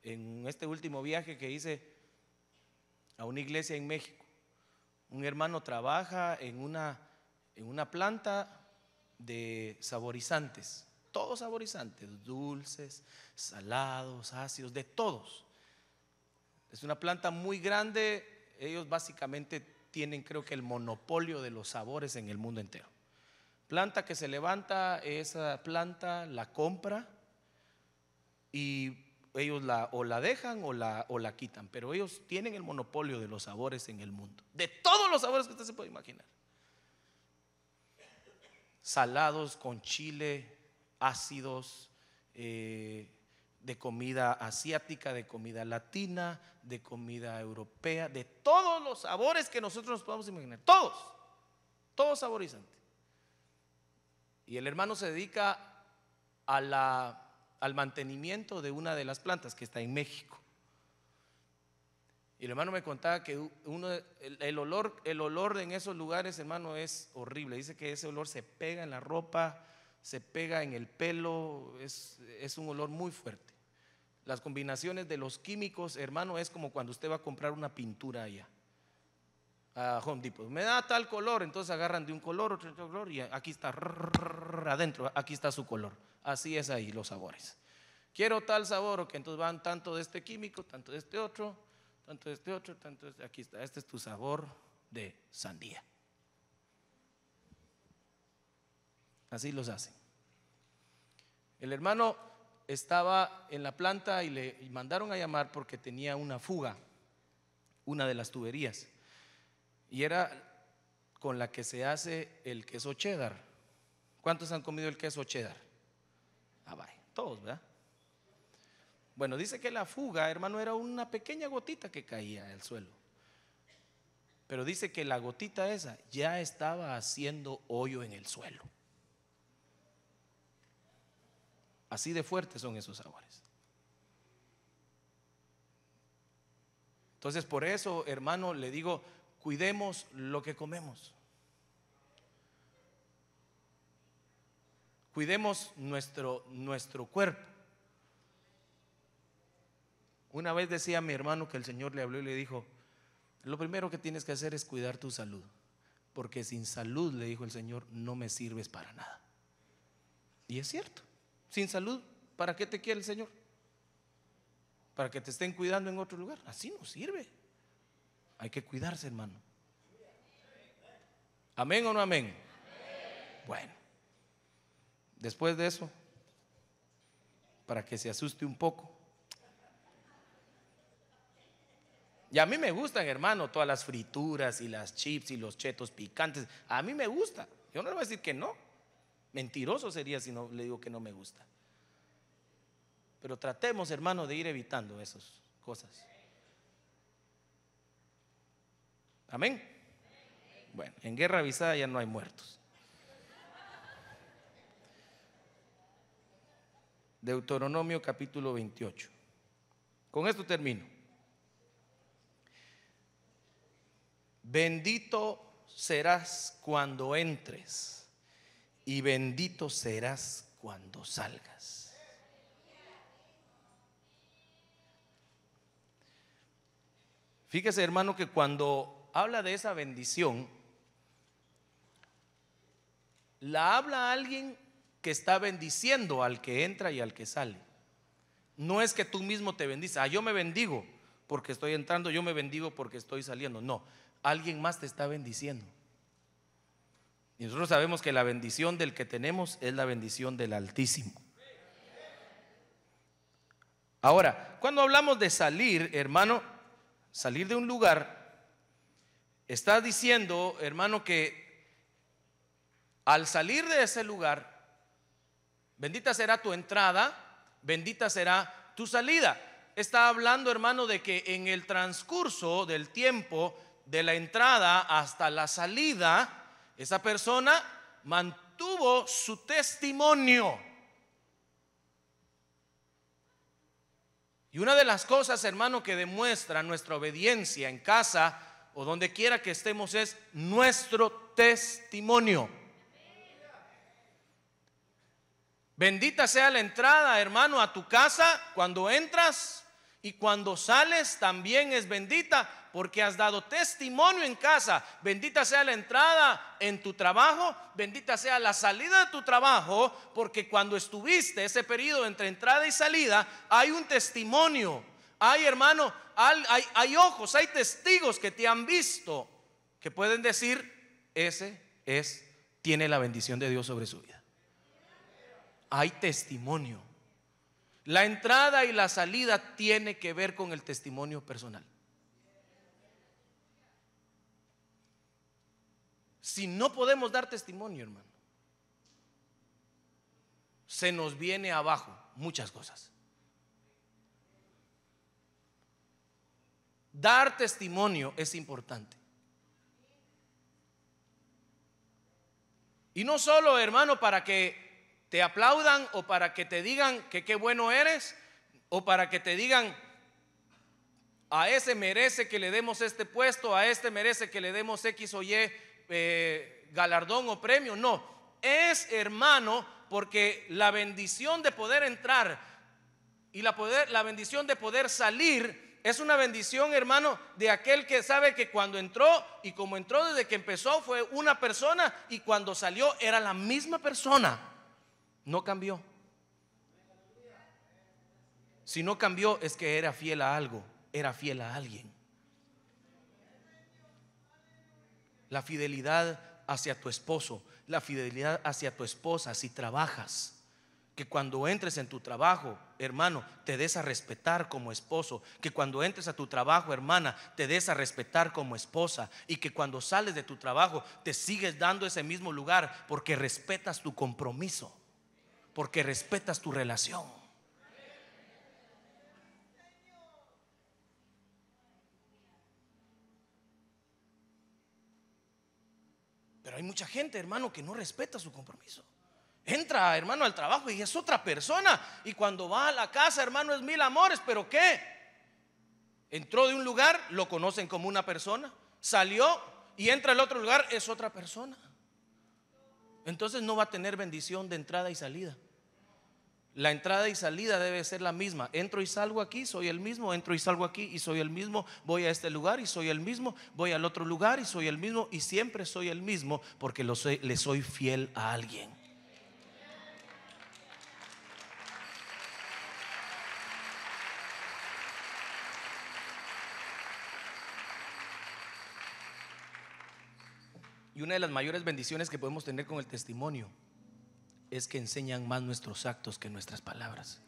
En este último viaje que hice a una iglesia en México, un hermano trabaja en una, en una planta de saborizantes, todos saborizantes, dulces, salados, ácidos, de todos. Es una planta muy grande, ellos básicamente tienen creo que el monopolio de los sabores en el mundo entero. Planta que se levanta, esa planta la compra y ellos la, o la dejan o la, o la quitan, pero ellos tienen el monopolio de los sabores en el mundo, de todos los sabores que usted se puede imaginar salados con chile, ácidos, eh, de comida asiática, de comida latina, de comida europea, de todos los sabores que nosotros nos podamos imaginar, todos, todos saborizantes. Y el hermano se dedica al mantenimiento de una de las plantas que está en México. Y el hermano me contaba que uno, el, olor, el olor en esos lugares, hermano, es horrible. Dice que ese olor se pega en la ropa, se pega en el pelo, es, es un olor muy fuerte. Las combinaciones de los químicos, hermano, es como cuando usted va a comprar una pintura allá a Home Depot. Me da tal color, entonces agarran de un color, otro, otro color, y aquí está adentro, aquí está su color. Así es ahí los sabores. Quiero tal sabor, que entonces van tanto de este químico, tanto de este otro, tanto este otro, tanto este. Aquí está, este es tu sabor de sandía. Así los hacen. El hermano estaba en la planta y le mandaron a llamar porque tenía una fuga, una de las tuberías. Y era con la que se hace el queso cheddar. ¿Cuántos han comido el queso cheddar? Ah, vaya, todos, ¿verdad? Bueno, dice que la fuga, hermano, era una pequeña gotita que caía al suelo. Pero dice que la gotita esa ya estaba haciendo hoyo en el suelo. Así de fuertes son esos sabores. Entonces, por eso, hermano, le digo, cuidemos lo que comemos. Cuidemos nuestro, nuestro cuerpo. Una vez decía a mi hermano que el Señor le habló y le dijo, lo primero que tienes que hacer es cuidar tu salud, porque sin salud, le dijo el Señor, no me sirves para nada. Y es cierto, sin salud, ¿para qué te quiere el Señor? Para que te estén cuidando en otro lugar. Así no sirve. Hay que cuidarse, hermano. ¿Amén o no amén? Bueno, después de eso, para que se asuste un poco, Y a mí me gustan, hermano, todas las frituras y las chips y los chetos picantes. A mí me gusta. Yo no le voy a decir que no. Mentiroso sería si no le digo que no me gusta. Pero tratemos, hermano, de ir evitando esas cosas. Amén. Bueno, en guerra avisada ya no hay muertos. Deuteronomio capítulo 28. Con esto termino. Bendito serás cuando entres y bendito serás cuando salgas. Fíjese hermano que cuando habla de esa bendición, la habla alguien que está bendiciendo al que entra y al que sale. No es que tú mismo te bendices, ah, yo me bendigo porque estoy entrando, yo me bendigo porque estoy saliendo. No, alguien más te está bendiciendo. Y nosotros sabemos que la bendición del que tenemos es la bendición del Altísimo. Ahora, cuando hablamos de salir, hermano, salir de un lugar, está diciendo, hermano, que al salir de ese lugar, bendita será tu entrada, bendita será tu salida. Está hablando, hermano, de que en el transcurso del tiempo de la entrada hasta la salida, esa persona mantuvo su testimonio. Y una de las cosas, hermano, que demuestra nuestra obediencia en casa o donde quiera que estemos es nuestro testimonio. Bendita sea la entrada, hermano, a tu casa cuando entras y cuando sales también es bendita porque has dado testimonio en casa. Bendita sea la entrada en tu trabajo, bendita sea la salida de tu trabajo, porque cuando estuviste ese periodo entre entrada y salida, hay un testimonio. Hay hermano, hay, ojos, hay testigos que te han visto que pueden decir, ese es, tiene la bendición de Dios sobre su vida. Hay testimonio. La entrada y la salida tiene que ver con el testimonio personal. Si no podemos dar testimonio, hermano, se nos viene abajo muchas cosas. Dar testimonio es importante. Y no solo, hermano, para que te aplaudan o para que te digan que qué bueno eres o para que te digan a ese merece que le demos este puesto, a este merece que le demos X o Y eh, galardón o premio. No, es hermano porque la bendición de poder entrar y la, poder, la bendición de poder salir es una bendición, hermano, de aquel que sabe que cuando entró y como entró desde que empezó fue una persona y cuando salió era la misma persona. No cambió. Si no cambió es que era fiel a algo, era fiel a alguien. La fidelidad hacia tu esposo, la fidelidad hacia tu esposa si trabajas. Que cuando entres en tu trabajo, hermano, te des a respetar como esposo. Que cuando entres a tu trabajo, hermana, te des a respetar como esposa. Y que cuando sales de tu trabajo, te sigues dando ese mismo lugar porque respetas tu compromiso porque respetas tu relación. Pero hay mucha gente, hermano, que no respeta su compromiso. Entra, hermano, al trabajo y es otra persona. Y cuando va a la casa, hermano, es mil amores, pero ¿qué? Entró de un lugar, lo conocen como una persona. Salió y entra al otro lugar, es otra persona. Entonces no va a tener bendición de entrada y salida. La entrada y salida debe ser la misma. Entro y salgo aquí, soy el mismo. Entro y salgo aquí y soy el mismo. Voy a este lugar y soy el mismo. Voy al otro lugar y soy el mismo. Y siempre soy el mismo porque le soy fiel a alguien. Y una de las mayores bendiciones que podemos tener con el testimonio es que enseñan más nuestros actos que nuestras palabras.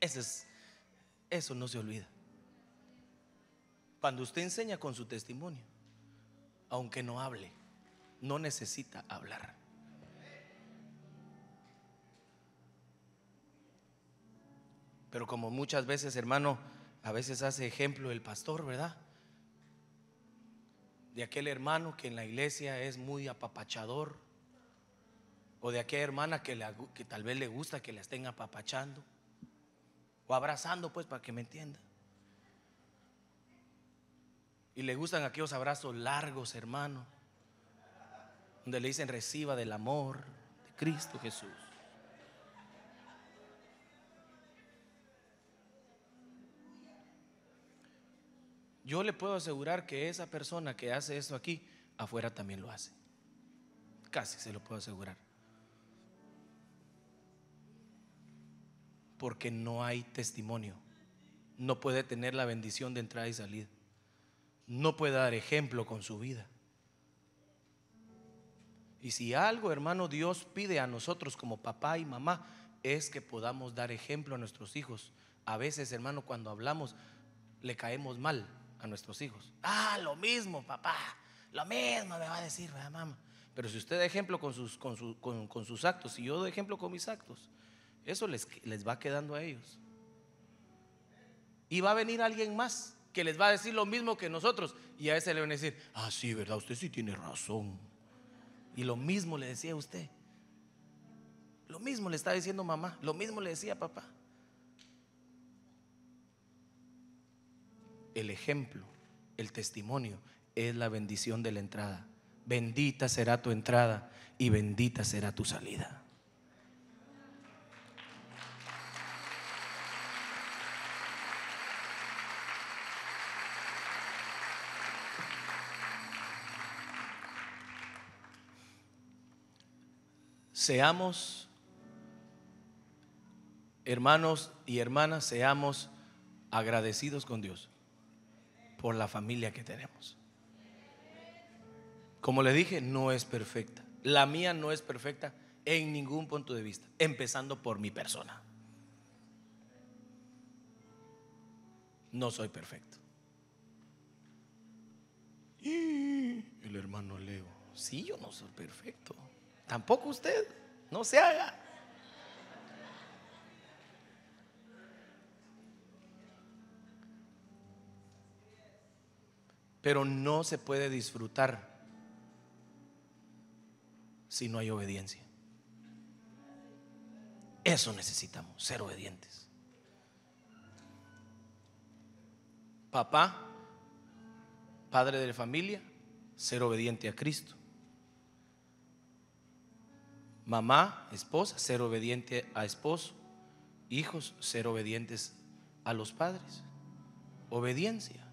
Eso, es, eso no se olvida. Cuando usted enseña con su testimonio, aunque no hable, no necesita hablar. Pero como muchas veces, hermano, a veces hace ejemplo el pastor, ¿verdad? de aquel hermano que en la iglesia es muy apapachador, o de aquella hermana que, que tal vez le gusta que la estén apapachando, o abrazando, pues, para que me entienda. Y le gustan aquellos abrazos largos, hermano, donde le dicen reciba del amor de Cristo Jesús. yo le puedo asegurar que esa persona que hace esto aquí, afuera también lo hace. Casi se lo puedo asegurar. Porque no hay testimonio. No puede tener la bendición de entrada y salida. No puede dar ejemplo con su vida. Y si algo, hermano, Dios pide a nosotros como papá y mamá, es que podamos dar ejemplo a nuestros hijos. A veces, hermano, cuando hablamos, le caemos mal a nuestros hijos. Ah, lo mismo, papá. Lo mismo me va a decir, ¿verdad, mamá. Pero si usted da ejemplo con sus, con, sus actos y yo doy ejemplo con mis actos, eso les, les va quedando a ellos. Y va a venir alguien más que les va a decir lo mismo que nosotros. Y a ese le van a decir, ah, sí, ¿verdad? Usted sí tiene razón. Y lo mismo le decía a usted. Lo mismo le está diciendo mamá, lo mismo le decía papá. el ejemplo, el testimonio, es la bendición de la entrada. Bendita será tu entrada y bendita será tu salida. Seamos, hermanos y hermanas, seamos agradecidos con Dios por la familia que tenemos. Como le dije, no es perfecta. La mía no es perfecta en ningún punto de vista, empezando por mi persona. No soy perfecto. Y el hermano Leo, sí, yo no soy perfecto. Tampoco usted, no se haga. pero no se puede disfrutar si no hay obediencia. Eso necesitamos, ser obedientes. Papá, padre de la familia, ser obediente a Cristo. Mamá, esposa, ser obediente a esposo. Hijos, ser obedientes a los padres. Obediencia.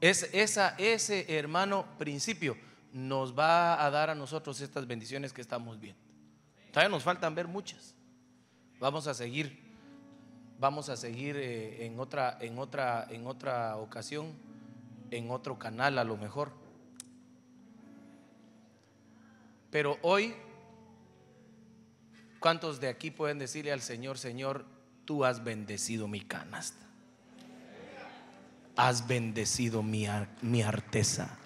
Es, ese hermano principio nos va a dar a nosotros estas bendiciones que estamos viendo. Todavía nos faltan ver muchas. Vamos a seguir, vamos a seguir eh, en otra, en otra, en otra ocasión, en otro canal a lo mejor. Pero hoy, ¿cuántos de aquí pueden decirle al Señor, Señor, tú has bendecido mi canasta? has bendecido mi, mi arteza.